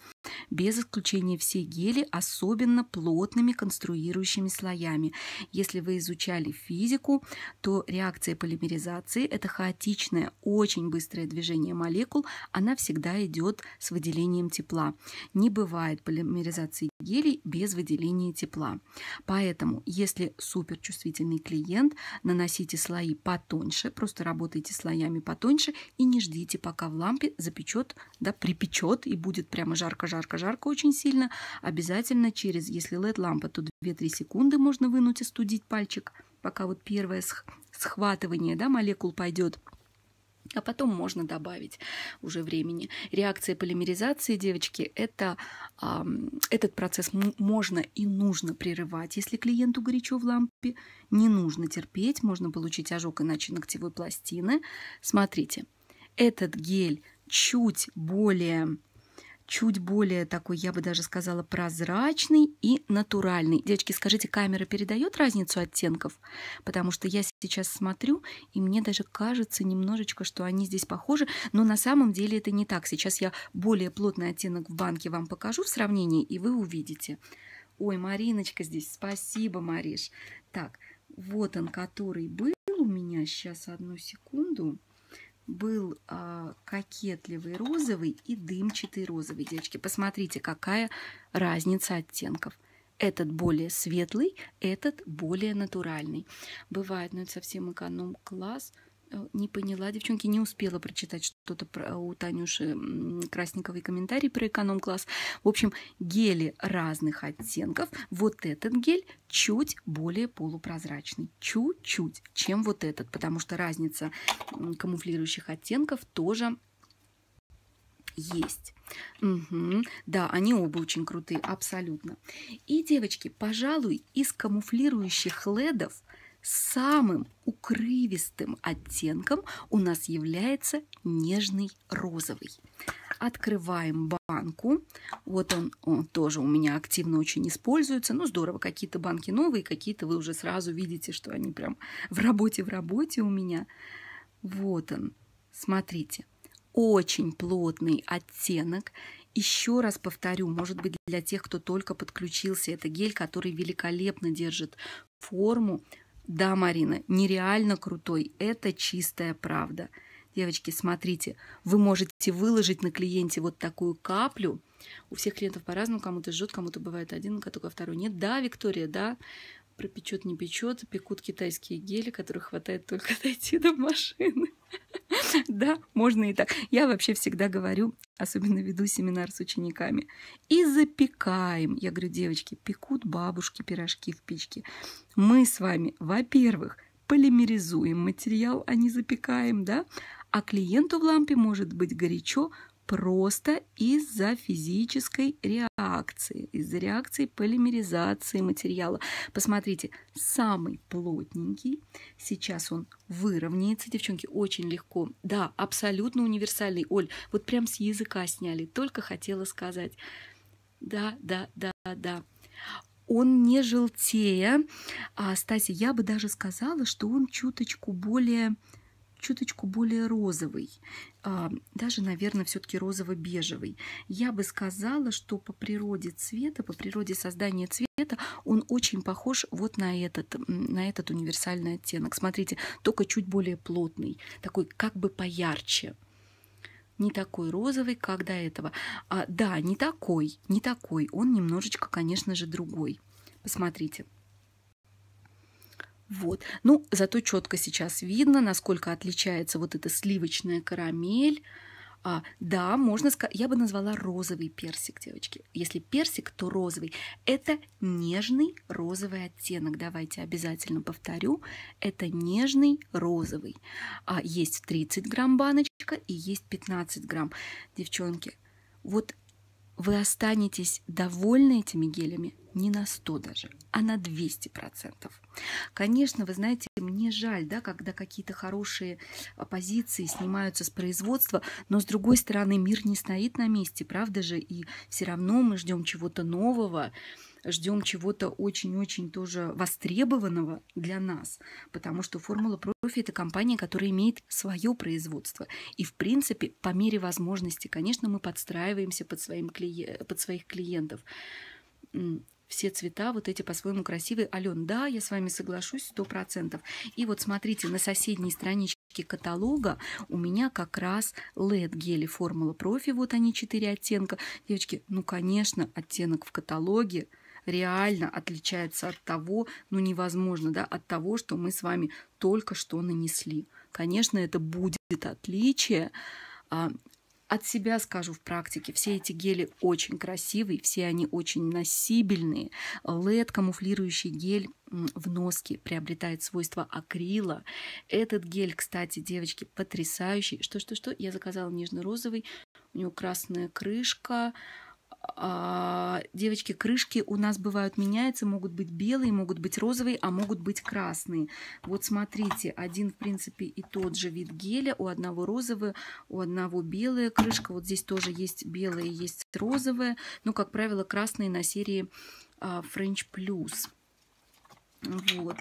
без исключения все гели, особенно плотными конструирующими слоями. Если вы изучали физику, то реакция полимеризации – это хаотичное, очень быстрое движение молекул, она всегда идет с выделением тепла. Не бывает полимеризации гелей без выделения тепла. Поэтому, если суперчувствительный клиент, наносите слои потоньше, просто работайте слоями потоньше и не ждите, пока в лампе запечет, да, припечет и будет прямо жарко-жарко жарко-жарко очень сильно, обязательно через, если LED-лампа, то 2-3 секунды можно вынуть и студить пальчик, пока вот первое схватывание да, молекул пойдет. А потом можно добавить уже времени. Реакция полимеризации, девочки, это, э, этот процесс можно и нужно прерывать. Если клиенту горячо в лампе, не нужно терпеть, можно получить ожог иначе ногтевой пластины. Смотрите, этот гель чуть более чуть более такой, я бы даже сказала, прозрачный и натуральный. Девочки, скажите, камера передает разницу оттенков? Потому что я сейчас смотрю, и мне даже кажется немножечко, что они здесь похожи, но на самом деле это не так. Сейчас я более плотный оттенок в банке вам покажу в сравнении, и вы увидите. Ой, Мариночка здесь, спасибо, Мариш. Так, вот он, который был у меня. Сейчас, одну секунду был э, кокетливый розовый и дымчатый розовый. Девочки, посмотрите, какая разница оттенков. Этот более светлый, этот более натуральный. Бывает, но ну, это совсем эконом-класс – не поняла, девчонки, не успела прочитать что-то про, у Танюши Красниковой комментарий про эконом-класс. В общем, гели разных оттенков. Вот этот гель чуть более полупрозрачный, чуть-чуть, чем вот этот, потому что разница камуфлирующих оттенков тоже есть. Угу. Да, они оба очень крутые, абсолютно. И, девочки, пожалуй, из камуфлирующих ледов Самым укрывистым оттенком у нас является нежный розовый. Открываем банку. Вот он, он тоже у меня активно очень используется. Ну, здорово, какие-то банки новые, какие-то вы уже сразу видите, что они прям в работе, в работе у меня. Вот он, смотрите. Очень плотный оттенок. Еще раз повторю, может быть, для тех, кто только подключился, это гель, который великолепно держит форму да, Марина, нереально крутой. Это чистая правда. Девочки, смотрите, вы можете выложить на клиенте вот такую каплю. У всех клиентов по-разному, кому-то жжет, кому-то бывает один, только а второй нет. Да, Виктория, да, пропечет, не печет, пекут китайские гели, которых хватает только *laughs* дойти до машины. *laughs* Да, можно и так. Я вообще всегда говорю, особенно веду семинар с учениками, и запекаем. Я говорю, девочки, пекут бабушки пирожки в печке. Мы с вами, во-первых, полимеризуем материал, а не запекаем, да? А клиенту в лампе может быть горячо, просто из-за физической реакции, из-за реакции полимеризации материала. Посмотрите, самый плотненький, сейчас он выровняется, девчонки, очень легко. Да, абсолютно универсальный. Оль, вот прям с языка сняли, только хотела сказать. Да, да, да, да. Он не желтее. А, Стася, я бы даже сказала, что он чуточку более чуточку более розовый, а, даже, наверное, все-таки розово-бежевый. Я бы сказала, что по природе цвета, по природе создания цвета, он очень похож вот на этот, на этот универсальный оттенок. Смотрите, только чуть более плотный, такой как бы поярче не такой розовый, как до этого. А, да, не такой, не такой. Он немножечко, конечно же, другой. Посмотрите. Вот. Ну, зато четко сейчас видно, насколько отличается вот эта сливочная карамель. А, да, можно сказать, я бы назвала розовый персик, девочки. Если персик, то розовый. Это нежный розовый оттенок. Давайте обязательно повторю. Это нежный розовый. А, есть 30 грамм баночка и есть 15 грамм. Девчонки, вот вы останетесь довольны этими гелями не на 100 даже, а на 200%. Конечно, вы знаете, мне жаль, да, когда какие-то хорошие а, позиции снимаются с производства, но с другой стороны мир не стоит на месте, правда же, и все равно мы ждем чего-то нового, ждем чего-то очень-очень тоже востребованного для нас, потому что формула профи это компания, которая имеет свое производство. И в принципе, по мере возможности, конечно, мы подстраиваемся под, своим клиент, под своих клиентов все цвета вот эти по-своему красивые. Ален, да, я с вами соглашусь, сто процентов. И вот смотрите, на соседней страничке каталога у меня как раз LED гели формула профи, вот они четыре оттенка. Девочки, ну, конечно, оттенок в каталоге – реально отличается от того, ну невозможно, да, от того, что мы с вами только что нанесли. Конечно, это будет отличие, а, от себя скажу в практике, все эти гели очень красивые, все они очень носибельные. LED э камуфлирующий гель в носке приобретает свойства акрила. Этот гель, кстати, девочки, потрясающий. Что-что-что? Я заказала нежно-розовый. У него красная крышка. А, девочки, крышки у нас бывают меняются, могут быть белые, могут быть розовые, а могут быть красные. Вот смотрите, один, в принципе, и тот же вид геля, у одного розовый, у одного белая крышка, вот здесь тоже есть белые, есть розовые, но, как правило, красные на серии а, French Plus. Вот.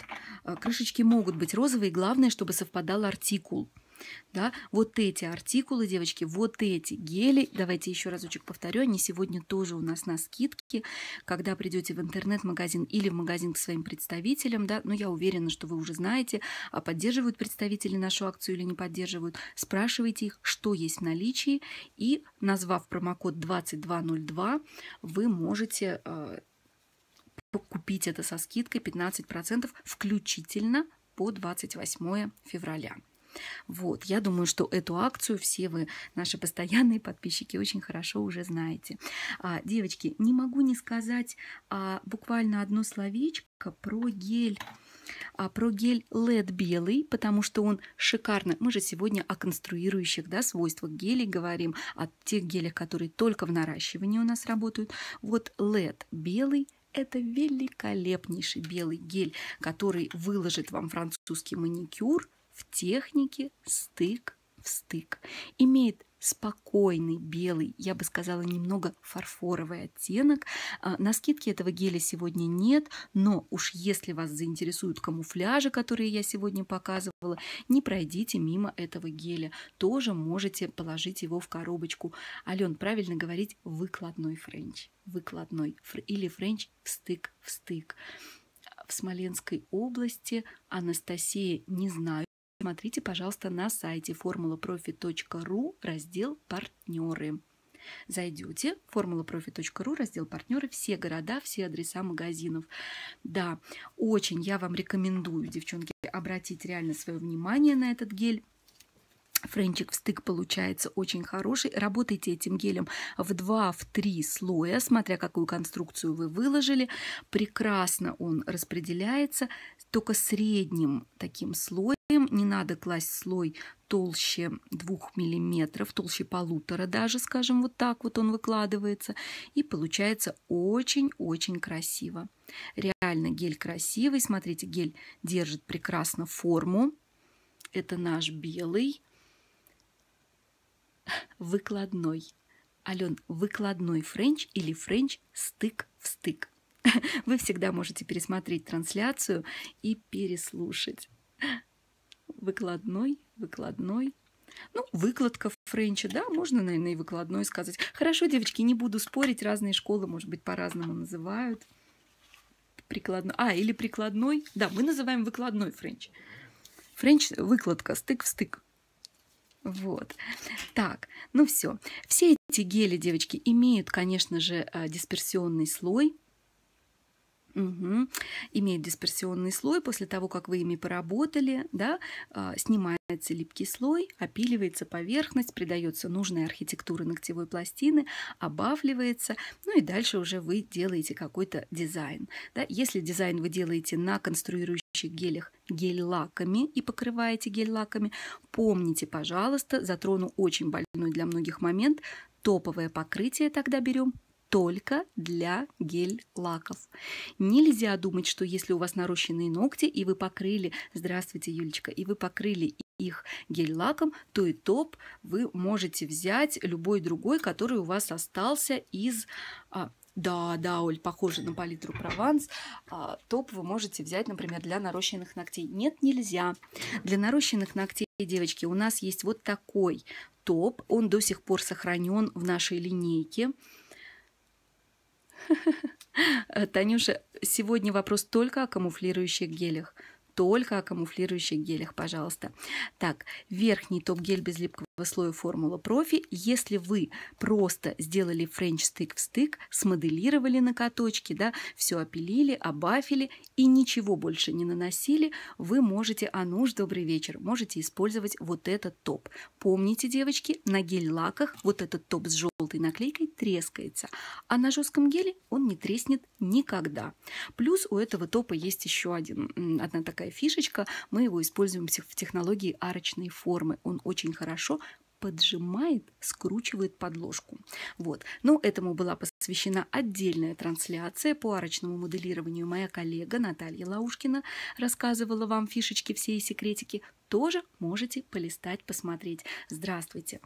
А, крышечки могут быть розовые, главное, чтобы совпадал артикул. Да? Вот эти артикулы, девочки, вот эти гели, давайте еще разочек повторю, они сегодня тоже у нас на скидке. Когда придете в интернет-магазин или в магазин к своим представителям, да, но ну, я уверена, что вы уже знаете, а поддерживают представители нашу акцию или не поддерживают, спрашивайте их, что есть в наличии, и назвав промокод 2202, вы можете а, купить это со скидкой 15% включительно по 28 февраля. Вот, я думаю, что эту акцию все вы, наши постоянные подписчики, очень хорошо уже знаете. А, девочки, не могу не сказать а, буквально одно словечко про гель а, про гель LED белый, потому что он шикарно. Мы же сегодня о конструирующих да, свойствах гелей говорим, о тех гелях, которые только в наращивании у нас работают. Вот LED белый это великолепнейший белый гель, который выложит вам французский маникюр, в технике стык в стык. Имеет спокойный белый, я бы сказала, немного фарфоровый оттенок. А, на скидке этого геля сегодня нет, но уж если вас заинтересуют камуфляжи, которые я сегодня показывала, не пройдите мимо этого геля. Тоже можете положить его в коробочку. Ален, правильно говорить выкладной френч. Выкладной или френч в стык в стык. В Смоленской области Анастасия, не знаю, Смотрите, пожалуйста, на сайте formulaprofi.ru раздел «Партнеры». Зайдете в formulaprofi.ru, раздел «Партнеры», все города, все адреса магазинов. Да, очень я вам рекомендую, девчонки, обратить реально свое внимание на этот гель. Френчик в стык получается очень хороший. Работайте этим гелем в 2-3 в слоя, смотря какую конструкцию вы выложили. Прекрасно он распределяется, только средним таким слоем. Не надо класть слой толще 2 мм, толще полутора даже, скажем, вот так вот он выкладывается. И получается очень-очень красиво. Реально гель красивый. Смотрите, гель держит прекрасно форму. Это наш белый Выкладной. Ален, выкладной френч или френч стык в стык. *laughs* Вы всегда можете пересмотреть трансляцию и переслушать. Выкладной, выкладной. Ну, выкладка френча, да, можно, наверное, и выкладной сказать. Хорошо, девочки, не буду спорить, разные школы, может быть, по-разному называют. Прикладной. А, или прикладной. Да, мы называем выкладной френч. Френч выкладка, стык в стык. Вот. Так, ну все. Все эти гели, девочки, имеют, конечно же, э, дисперсионный слой, Угу. Имеют дисперсионный слой, после того, как вы ими поработали, да, а, снимается липкий слой, опиливается поверхность, придается нужная архитектура ногтевой пластины, обавливается, ну и дальше уже вы делаете какой-то дизайн. Да. Если дизайн вы делаете на конструирующих гелях гель-лаками и покрываете гель-лаками, помните, пожалуйста, затрону очень больной для многих момент, топовое покрытие тогда берем только для гель-лаков. Нельзя думать, что если у вас нарощенные ногти, и вы покрыли, здравствуйте, Юлечка, и вы покрыли их гель-лаком, то и топ вы можете взять любой другой, который у вас остался из а, да, да, Оль, похоже на палитру Прованс. А, топ вы можете взять, например, для нарощенных ногтей. Нет, нельзя. Для нарощенных ногтей, девочки, у нас есть вот такой топ. Он до сих пор сохранен в нашей линейке. Танюша, сегодня вопрос только о камуфлирующих гелях только о камуфлирующих гелях, пожалуйста. Так, верхний топ-гель без липкого слоя формула профи. Если вы просто сделали френч стык в стык, смоделировали на каточке, да, все опилили, обафили и ничего больше не наносили, вы можете, а ну ж, добрый вечер, можете использовать вот этот топ. Помните, девочки, на гель-лаках вот этот топ с желтой наклейкой трескается, а на жестком геле он не треснет никогда. Плюс у этого топа есть еще один, одна такая такая фишечка. Мы его используем в технологии арочной формы. Он очень хорошо поджимает, скручивает подложку. Вот. Но ну, этому была посвящена отдельная трансляция по арочному моделированию. Моя коллега Наталья Лаушкина рассказывала вам фишечки все и секретики тоже можете полистать, посмотреть. Здравствуйте.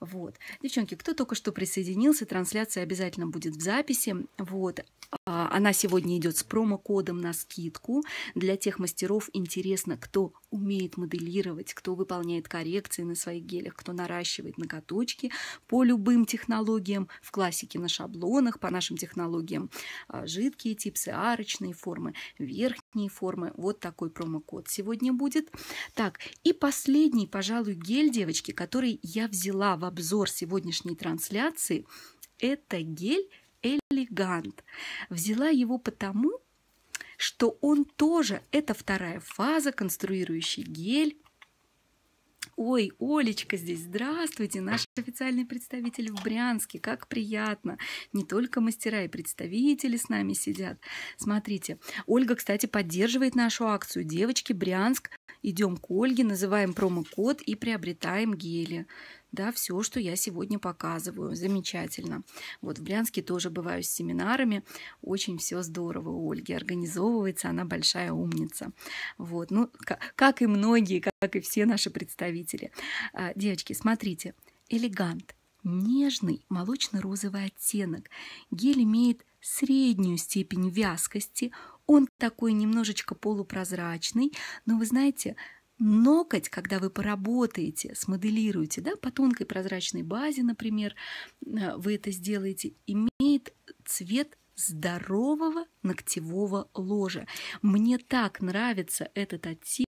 Вот. Девчонки, кто только что присоединился, трансляция обязательно будет в записи. Вот. А, она сегодня идет с промокодом на скидку. Для тех мастеров интересно, кто умеет моделировать, кто выполняет коррекции на своих гелях, кто наращивает ноготочки по любым технологиям, в классике на шаблонах, по нашим технологиям а, жидкие типсы, арочные формы, верхние формы. Вот такой промокод сегодня будет. Так, и последний, пожалуй, гель, девочки, который я взяла в обзор сегодняшней трансляции, это гель Элегант. Взяла его потому, что он тоже, это вторая фаза, конструирующий гель, Ой, Олечка здесь, здравствуйте, наш официальный представитель в Брянске, как приятно. Не только мастера и представители с нами сидят. Смотрите, Ольга, кстати, поддерживает нашу акцию «Девочки, Брянск». Идем к Ольге, называем промокод и приобретаем гели да, все, что я сегодня показываю. Замечательно. Вот в Брянске тоже бываю с семинарами. Очень все здорово у Ольги организовывается, она большая умница. Вот, ну, как и многие, как и все наши представители. А, девочки, смотрите, элегант, нежный молочно-розовый оттенок. Гель имеет среднюю степень вязкости, он такой немножечко полупрозрачный, но вы знаете, ноготь, когда вы поработаете, смоделируете, да, по тонкой прозрачной базе, например, э, вы это сделаете, имеет цвет здорового ногтевого ложа. Мне так нравится этот оттенок,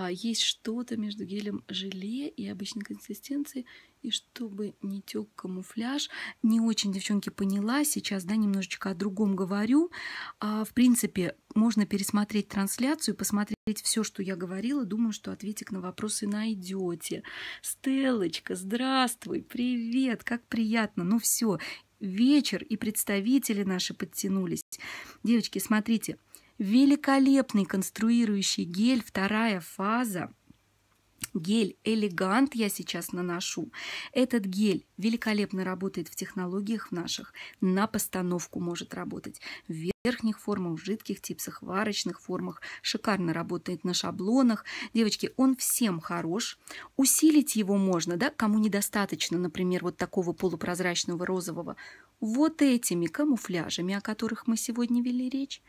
а, есть что-то между гелем желе и обычной консистенцией, и чтобы не тек камуфляж. Не очень, девчонки, поняла сейчас, да, немножечко о другом говорю. А, в принципе, можно пересмотреть трансляцию, посмотреть все, что я говорила. Думаю, что ответик на вопросы найдете. Стелочка, здравствуй, привет, как приятно. Ну все, вечер и представители наши подтянулись. Девочки, смотрите, Великолепный конструирующий гель, вторая фаза. Гель элегант я сейчас наношу. Этот гель великолепно работает в технологиях наших. На постановку может работать. В верхних формах, в жидких типсах, варочных формах. Шикарно работает на шаблонах. Девочки, он всем хорош. Усилить его можно, да, кому недостаточно, например, вот такого полупрозрачного розового вот этими камуфляжами, о которых мы сегодня вели речь,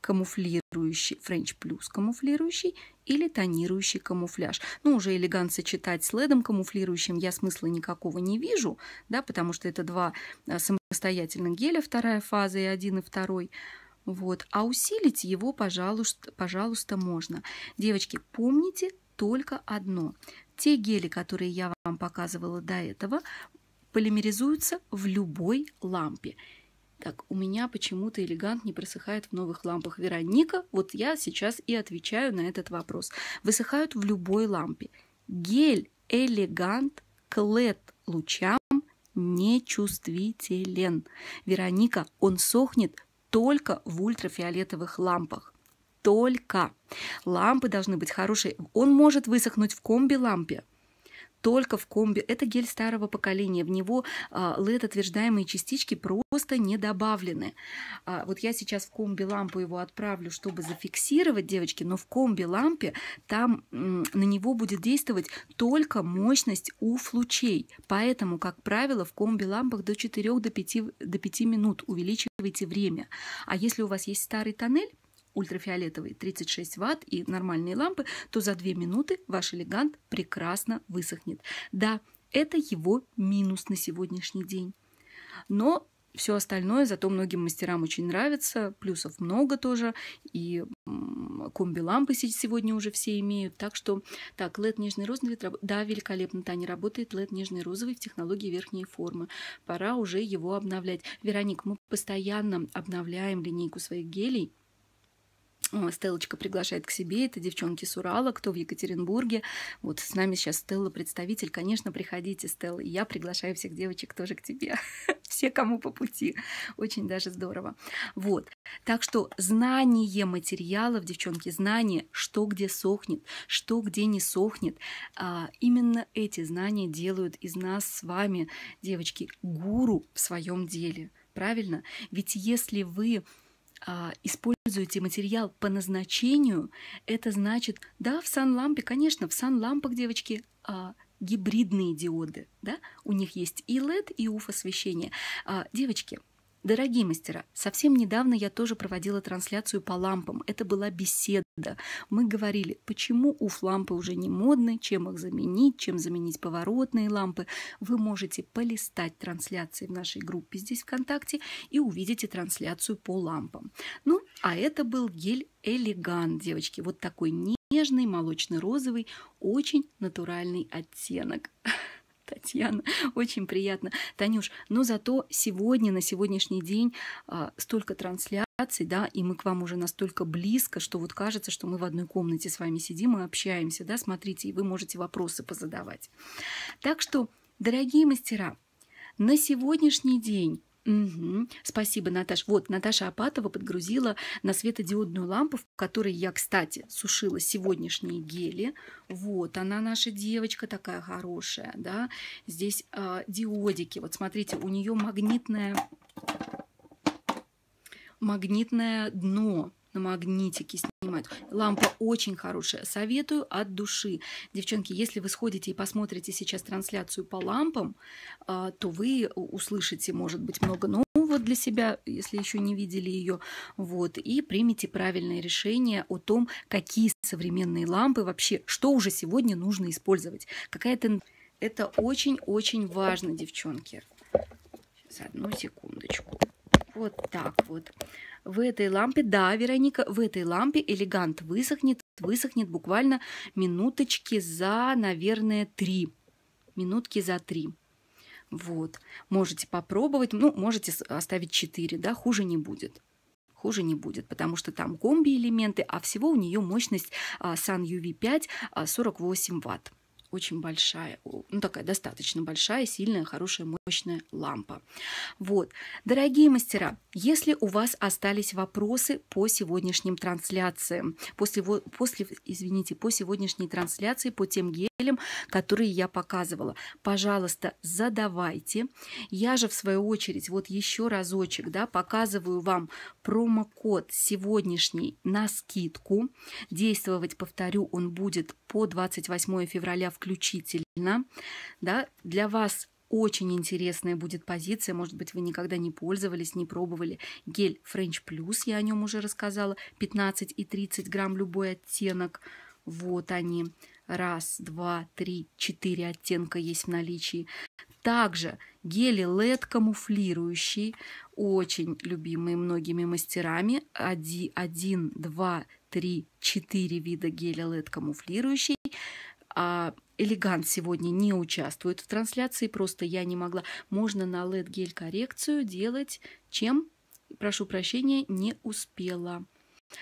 камуфлирующий, френч плюс камуфлирующий или тонирующий камуфляж. Ну, уже элегант сочетать с ледом камуфлирующим я смысла никакого не вижу, да, потому что это два а, самостоятельных геля, вторая фаза и один и второй. Вот. А усилить его, пожалуйста, пожалуйста, можно. Девочки, помните только одно. Те гели, которые я вам показывала до этого, полимеризуются в любой лампе. Так, у меня почему-то элегант не просыхает в новых лампах. Вероника, вот я сейчас и отвечаю на этот вопрос. Высыхают в любой лампе. Гель элегант к LED лучам нечувствителен. Вероника, он сохнет только в ультрафиолетовых лампах. Только. Лампы должны быть хорошие. Он может высохнуть в комби-лампе, только в комби. Это гель старого поколения. В него LED а, отверждаемые частички просто не добавлены. А, вот я сейчас в комби лампу его отправлю, чтобы зафиксировать, девочки, но в комби лампе там на него будет действовать только мощность уф-лучей. Поэтому, как правило, в комби лампах до 4 до 5, до 5 минут увеличивайте время. А если у вас есть старый тоннель, ультрафиолетовый 36 ватт и нормальные лампы, то за 2 минуты ваш элегант прекрасно высохнет. Да, это его минус на сегодняшний день. Но все остальное, зато многим мастерам очень нравится, плюсов много тоже, и комби-лампы сегодня уже все имеют, так что, так, LED нежный розовый, да, великолепно, Таня, работает LED нежный розовый в технологии верхней формы, пора уже его обновлять. Вероник, мы постоянно обновляем линейку своих гелей, Стелочка приглашает к себе, это девчонки с Урала, кто в Екатеринбурге. Вот с нами сейчас Стелла представитель. Конечно, приходите, Стелла. Я приглашаю всех девочек тоже к тебе. *laughs* Все, кому по пути. Очень даже здорово. Вот. Так что знание материалов, девчонки, знание, что где сохнет, что где не сохнет. А, именно эти знания делают из нас с вами, девочки, гуру в своем деле. Правильно? Ведь если вы а, используете материал по назначению, это значит, да, в Сан-Лампе, конечно, в Сан-Лампах, девочки, а, гибридные диоды, да, у них есть и LED, и UF-освещение. А, девочки, Дорогие мастера, совсем недавно я тоже проводила трансляцию по лампам. Это была беседа. Мы говорили, почему уф-лампы уже не модны, чем их заменить, чем заменить поворотные лампы. Вы можете полистать трансляции в нашей группе здесь ВКонтакте и увидите трансляцию по лампам. Ну, а это был гель Элегант, девочки. Вот такой нежный молочно-розовый, очень натуральный оттенок. *laughs* Татьяна, очень приятно. Танюш, но зато сегодня, на сегодняшний день а, столько трансляций, да, и мы к вам уже настолько близко, что вот кажется, что мы в одной комнате с вами сидим и общаемся, да, смотрите, и вы можете вопросы позадавать. Так что, дорогие мастера, на сегодняшний день Угу. Спасибо, Наташа. Вот, Наташа Апатова подгрузила на светодиодную лампу, в которой я, кстати, сушила сегодняшние гели. Вот, она наша девочка такая хорошая, да. Здесь э, диодики. Вот, смотрите, у нее магнитное магнитное дно на магнитике снимают. Лампа очень хорошая, советую от души. Девчонки, если вы сходите и посмотрите сейчас трансляцию по лампам, а, то вы услышите, может быть, много нового вот для себя, если еще не видели ее, вот, и примите правильное решение о том, какие современные лампы вообще, что уже сегодня нужно использовать, какая то Это очень-очень важно, девчонки. Сейчас одну секундочку. Вот так вот. В этой лампе, да, Вероника, в этой лампе элегант высохнет, высохнет буквально минуточки за, наверное, три. Минутки за три. Вот. Можете попробовать, ну, можете оставить четыре, да, хуже не будет хуже не будет, потому что там комби элементы, а всего у нее мощность а, Sun UV 5 48 ватт очень большая, ну такая достаточно большая, сильная, хорошая, мощная лампа. Вот. Дорогие мастера, если у вас остались вопросы по сегодняшним трансляциям, после, после извините, по сегодняшней трансляции по тем гелям, целям, которые я показывала. Пожалуйста, задавайте. Я же, в свою очередь, вот еще разочек, да, показываю вам промокод сегодняшний на скидку. Действовать, повторю, он будет по 28 февраля включительно. Да, для вас очень интересная будет позиция. Может быть, вы никогда не пользовались, не пробовали. Гель French Plus, я о нем уже рассказала. 15 и 30 грамм любой оттенок. Вот они. Раз, два, три, четыре оттенка есть в наличии. Также гели LED камуфлирующий, очень любимый многими мастерами. Один, один два, три, четыре вида геля LED камуфлирующий. А, элегант сегодня не участвует в трансляции, просто я не могла. Можно на LED гель коррекцию делать, чем, прошу прощения, не успела.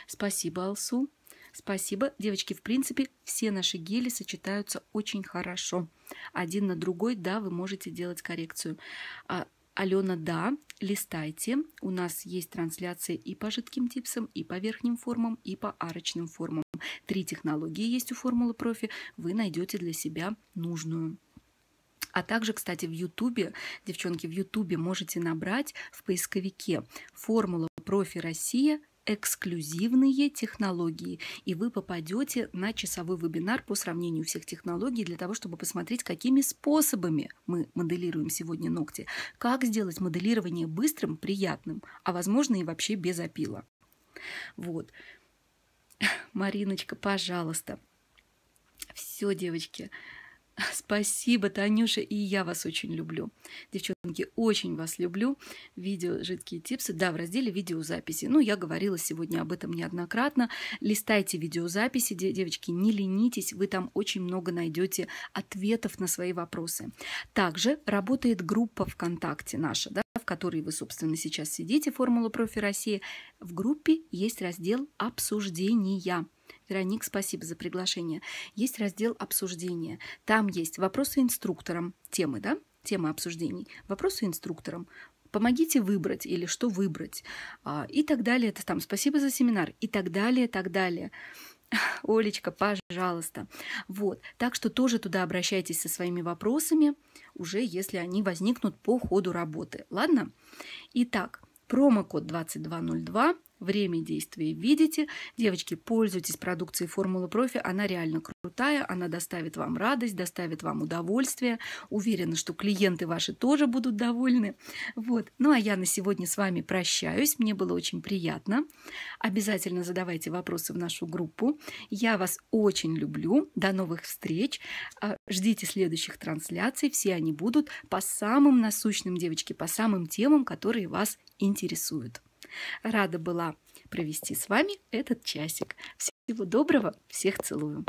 Спасибо, Алсу. Спасибо. Девочки, в принципе, все наши гели сочетаются очень хорошо. Один на другой, да, вы можете делать коррекцию. А, Алена, да, листайте. У нас есть трансляции и по жидким типсам, и по верхним формам, и по арочным формам. Три технологии есть у формулы профи. Вы найдете для себя нужную. А также, кстати, в Ютубе, девчонки, в Ютубе можете набрать в поисковике «Формула профи Россия эксклюзивные технологии, и вы попадете на часовой вебинар по сравнению всех технологий для того, чтобы посмотреть, какими способами мы моделируем сегодня ногти, как сделать моделирование быстрым, приятным, а возможно и вообще без опила. Вот. Мариночка, пожалуйста. Все, девочки, *laughs* Спасибо, Танюша, и я вас очень люблю. Девчонки, очень вас люблю. Видео «Жидкие типсы», да, в разделе «Видеозаписи». Ну, я говорила сегодня об этом неоднократно. Листайте видеозаписи, девочки, не ленитесь, вы там очень много найдете ответов на свои вопросы. Также работает группа ВКонтакте наша, да, в которой вы, собственно, сейчас сидите, «Формула профи России». В группе есть раздел «Обсуждения». Вероник, спасибо за приглашение. Есть раздел обсуждения. Там есть вопросы инструкторам, темы, да, темы обсуждений, вопросы инструкторам, помогите выбрать или что выбрать а, и так далее. Это там спасибо за семинар и так далее, так далее. *laughs* Олечка, пожалуйста. Вот. Так что тоже туда обращайтесь со своими вопросами, уже если они возникнут по ходу работы. Ладно? Итак, промокод 2202 время действия видите. Девочки, пользуйтесь продукцией формулы профи, она реально крутая, она доставит вам радость, доставит вам удовольствие. Уверена, что клиенты ваши тоже будут довольны. Вот. Ну а я на сегодня с вами прощаюсь. Мне было очень приятно. Обязательно задавайте вопросы в нашу группу. Я вас очень люблю. До новых встреч. А, ждите следующих трансляций. Все они будут по самым насущным, девочки, по самым темам, которые вас интересуют. Рада была провести с вами этот часик. Всего доброго, всех целую.